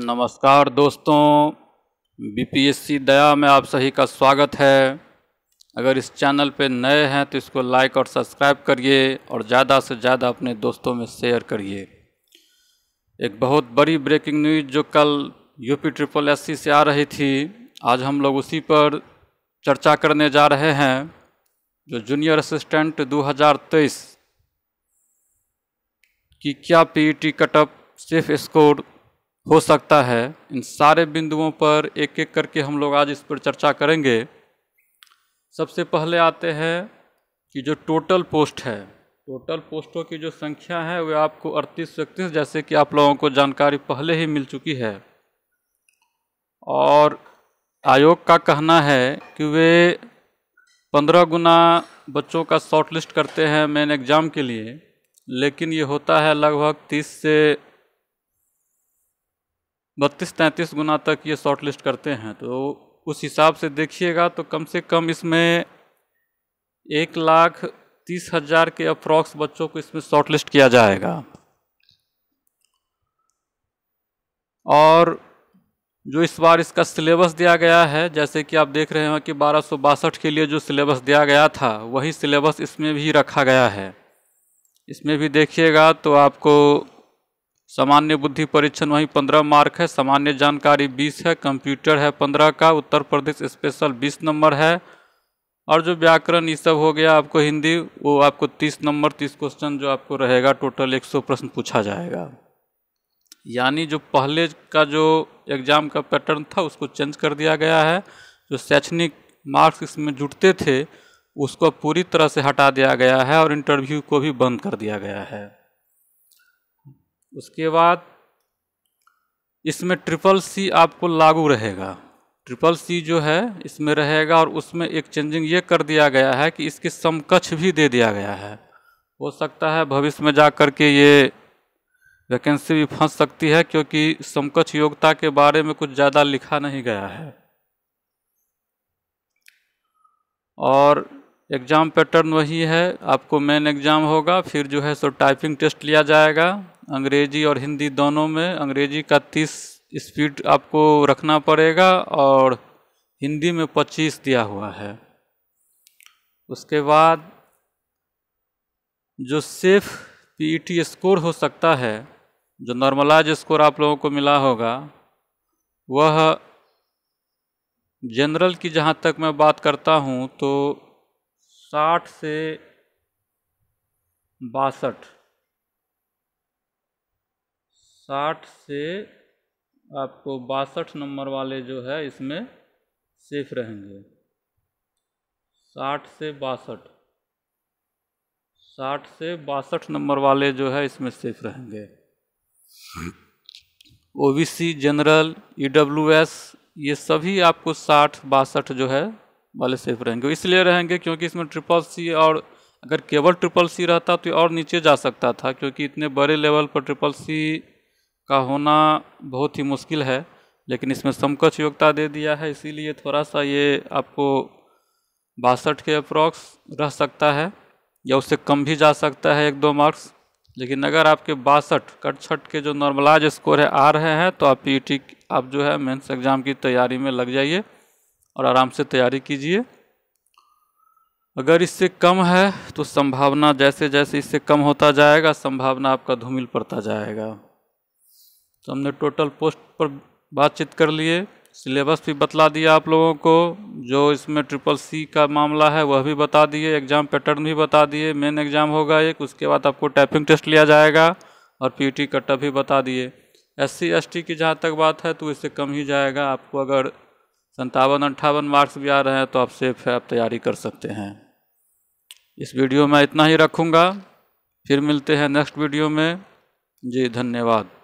नमस्कार दोस्तों बीपीएससी दया में आप सभी का स्वागत है अगर इस चैनल पे नए हैं तो इसको लाइक और सब्सक्राइब करिए और ज़्यादा से ज़्यादा अपने दोस्तों में शेयर करिए एक बहुत बड़ी ब्रेकिंग न्यूज़ जो कल यूपी ट्रिपल एससी से आ रही थी आज हम लोग उसी पर चर्चा करने जा रहे हैं जो जूनियर असिस्टेंट 2023 की क्या पीईटी कटअप सिर्फ स्कोर हो सकता है इन सारे बिंदुओं पर एक एक करके हम लोग आज इस पर चर्चा करेंगे सबसे पहले आते हैं कि जो टोटल पोस्ट है टोटल पोस्टों की जो संख्या है वे आपको अड़तीस सौ इकतीस जैसे कि आप लोगों को जानकारी पहले ही मिल चुकी है और आयोग का कहना है कि वे पंद्रह गुना बच्चों का शॉर्ट लिस्ट करते हैं मेन एग्ज़ाम के लिए लेकिन ये होता है लगभग तीस से बत्तीस तैंतीस गुना तक ये शॉर्ट लिस्ट करते हैं तो उस हिसाब से देखिएगा तो कम से कम इसमें एक लाख तीस हज़ार के अप्रॉक्स बच्चों को इसमें शॉर्ट लिस्ट किया जाएगा और जो इस बार इसका सिलेबस दिया गया है जैसे कि आप देख रहे हैं कि बारह के लिए जो सिलेबस दिया गया था वही सिलेबस इसमें भी रखा गया है इसमें भी देखिएगा तो आपको सामान्य बुद्धि परीक्षण वहीं पंद्रह मार्क है सामान्य जानकारी बीस है कंप्यूटर है पंद्रह का उत्तर प्रदेश स्पेशल बीस नंबर है और जो व्याकरण ये सब हो गया आपको हिंदी वो आपको तीस नंबर तीस क्वेश्चन जो आपको रहेगा टोटल एक सौ प्रश्न पूछा जाएगा यानी जो पहले का जो एग्ज़ाम का पैटर्न था उसको चेंज कर दिया गया है जो शैक्षणिक मार्क्स इसमें जुटते थे उसको पूरी तरह से हटा दिया गया है और इंटरव्यू को भी बंद कर दिया गया है उसके बाद इसमें ट्रिपल सी आपको लागू रहेगा ट्रिपल सी जो है इसमें रहेगा और उसमें एक चेंजिंग ये कर दिया गया है कि इसके समकक्ष भी दे दिया गया है हो सकता है भविष्य में जा कर के ये वैकेंसी भी फंस सकती है क्योंकि समकक्ष योग्यता के बारे में कुछ ज़्यादा लिखा नहीं गया है और एग्ज़ाम पैटर्न वही है आपको मेन एग्ज़ाम होगा फिर जो है सो टाइपिंग टेस्ट लिया जाएगा अंग्रेजी और हिंदी दोनों में अंग्रेजी का तीस स्पीड आपको रखना पड़ेगा और हिंदी में पच्चीस दिया हुआ है उसके बाद जो सिर्फ पीईटी स्कोर हो सकता है जो नॉर्मलाइज स्कोर आप लोगों को मिला होगा वह जनरल की जहाँ तक मैं बात करता हूँ तो साठ से बासठ साठ से आपको बासठ नंबर वाले जो है इसमें सेफ रहेंगे साठ से बासठ साठ से बासठ नंबर वाले जो है इसमें सेफ रहेंगे ओबीसी जनरल ईडब्ल्यूएस ये सभी आपको साठ बासठ जो है वाले सेफ रहेंगे इसलिए रहेंगे क्योंकि इसमें ट्रिपल सी और अगर केवल ट्रिपल सी रहता तो और नीचे जा सकता था क्योंकि इतने बड़े लेवल पर ट्रिपल सी का होना बहुत ही मुश्किल है लेकिन इसमें समकक्ष योग्यता दे दिया है इसीलिए थोड़ा सा ये आपको बासठ के अप्रॉक्स रह सकता है या उससे कम भी जा सकता है एक दो मार्क्स लेकिन अगर आपके बासठ कटछट के जो नॉर्मलाइज स्कोर है आ रहे हैं तो आप पी आप जो है मेंस एग्ज़ाम की तैयारी में लग जाइए और आराम से तैयारी कीजिए अगर इससे कम है तो संभावना जैसे जैसे इससे कम होता जाएगा संभावना आपका धूमिल पड़ता जाएगा तो हमने टोटल पोस्ट पर बातचीत कर लिए सिलेबस भी बतला दिया आप लोगों को जो इसमें ट्रिपल सी का मामला है वह भी बता दिए एग्ज़ाम पैटर्न भी बता दिए मेन एग्ज़ाम होगा एक उसके बाद आपको टाइपिंग टेस्ट लिया जाएगा और पी टी कटअप भी बता दिए एस सी एस टी की जहाँ तक बात है तो इससे कम ही जाएगा आपको अगर संतावन अंठावन मार्क्स भी आ रहे हैं तो आप सेफ है आप तैयारी कर सकते हैं इस वीडियो में इतना ही रखूँगा फिर मिलते हैं नेक्स्ट वीडियो में जी धन्यवाद